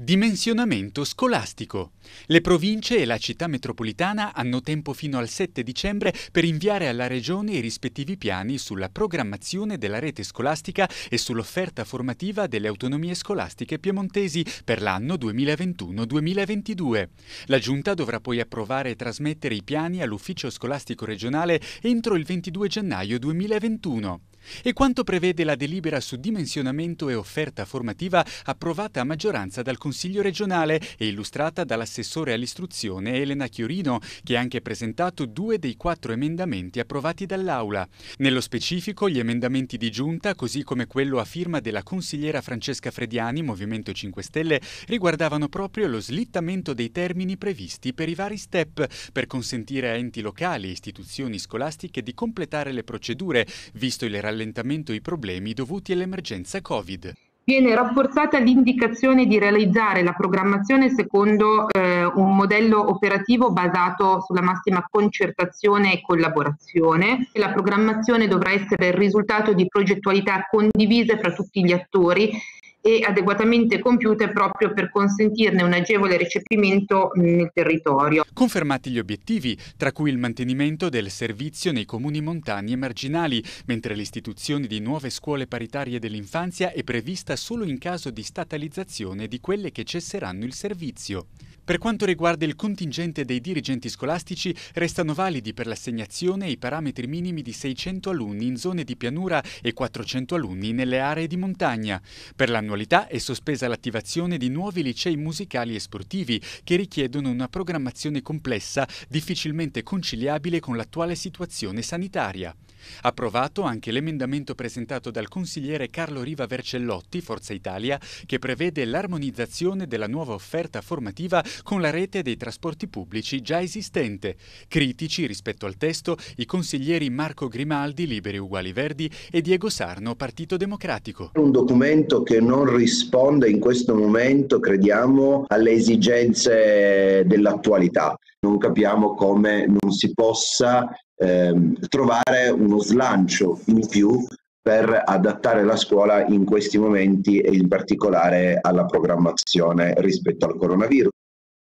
Dimensionamento scolastico. Le province e la città metropolitana hanno tempo fino al 7 dicembre per inviare alla Regione i rispettivi piani sulla programmazione della rete scolastica e sull'offerta formativa delle autonomie scolastiche piemontesi per l'anno 2021-2022. La Giunta dovrà poi approvare e trasmettere i piani all'Ufficio scolastico regionale entro il 22 gennaio 2021. E quanto prevede la delibera su dimensionamento e offerta formativa approvata a maggioranza dal Consiglio regionale e illustrata dall'assessore all'istruzione Elena Chiorino, che ha anche presentato due dei quattro emendamenti approvati dall'Aula. Nello specifico gli emendamenti di giunta, così come quello a firma della consigliera Francesca Frediani, Movimento 5 Stelle, riguardavano proprio lo slittamento dei termini previsti per i vari step per consentire a enti locali e istituzioni scolastiche di completare le procedure, visto il rallentamento rallentamento i problemi dovuti all'emergenza Covid. Viene rafforzata l'indicazione di realizzare la programmazione secondo eh, un modello operativo basato sulla massima concertazione e collaborazione. La programmazione dovrà essere il risultato di progettualità condivise fra tutti gli attori e adeguatamente compiute proprio per consentirne un agevole recepimento nel territorio. Confermati gli obiettivi, tra cui il mantenimento del servizio nei comuni montani e marginali, mentre l'istituzione di nuove scuole paritarie dell'infanzia è prevista solo in caso di statalizzazione di quelle che cesseranno il servizio. Per quanto riguarda il contingente dei dirigenti scolastici, restano validi per l'assegnazione i parametri minimi di 600 alunni in zone di pianura e 400 alunni nelle aree di montagna. Per l'annualità è sospesa l'attivazione di nuovi licei musicali e sportivi che richiedono una programmazione complessa difficilmente conciliabile con l'attuale situazione sanitaria. Approvato anche l'emendamento presentato dal consigliere Carlo Riva Vercellotti, Forza Italia, che prevede l'armonizzazione della nuova offerta formativa con la rete dei trasporti pubblici già esistente. Critici rispetto al testo i consiglieri Marco Grimaldi, Liberi Uguali Verdi e Diego Sarno, Partito Democratico. Un documento che non risponde in questo momento, crediamo, alle esigenze dell'attualità. Non capiamo come non si possa ehm, trovare uno slancio in più per adattare la scuola in questi momenti e in particolare alla programmazione rispetto al coronavirus.